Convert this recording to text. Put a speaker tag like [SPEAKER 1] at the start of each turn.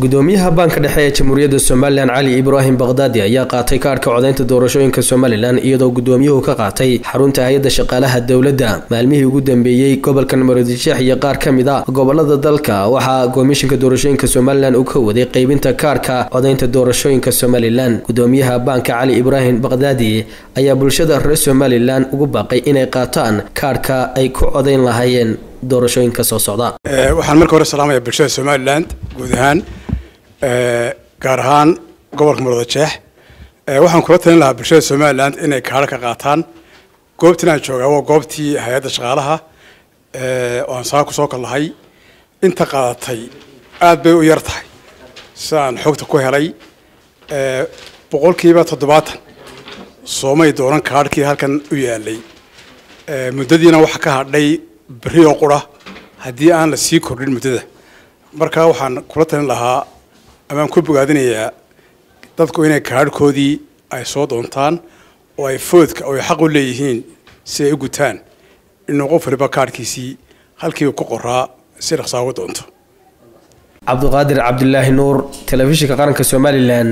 [SPEAKER 1] gudoomiyaha banka dhexe ee jamhuuriyadda somalilan cali ibraahim bakhdaadi ayaa qaatay kaarka codaynta doorashooyinka somalilan iyadoo gudoomiyuhu ka qaatay xarunta hay-adda shaqaalaha dowladda maalmihii ugu dambeeyey gobolka muradisheex iyo qaar ka mid a ah gobolada dalka waxaa komishinka doorashooyinka somalilan uu ka waday qeybinta kaarka codaynta doorashooyinka somalilan gudoomiyaha baanka cali ibraahim bakhdaadi ayaa bulshada reer somalilan ugu baaqay inay qaataan kaarka ay ku codayn lahaayeen doorashooyinka soo socda eh, waxaan marka hore salaamaya bulshada somalilan guud ahaan
[SPEAKER 2] Eh, gaar ahaan gobolka murudajeex eh, waxaan kula talin lahaa bulshada somalilan inay kaadho ka qaataan goobtiin aan joogaa waa goobtii hay-adda shaqaalaha eh, oaan saa kusoo kollahay inta qaadatay aada bay u yar tahay si aan xogta ku helay boqolkiiba toddobaatan soomay doonan kaadhkii halkan u yaalay muddadiina waxaa ka hadhay berioo qura haddii aan la sii kordhin muddada marka waxaan kula talin lahaa amaan ku bogaadinayaa dadku inay kaadhkoodii ay soo doontaan oo ay foodka oo ay xaq u leeyihiin si ay u gutaan inuu qof waliba kaadhkiisii halkiiu ku qoraa si dhaqsaa ugu doonto
[SPEAKER 1] cabduqaadir cabdulaahi nuur telefishinka qaranka somalilan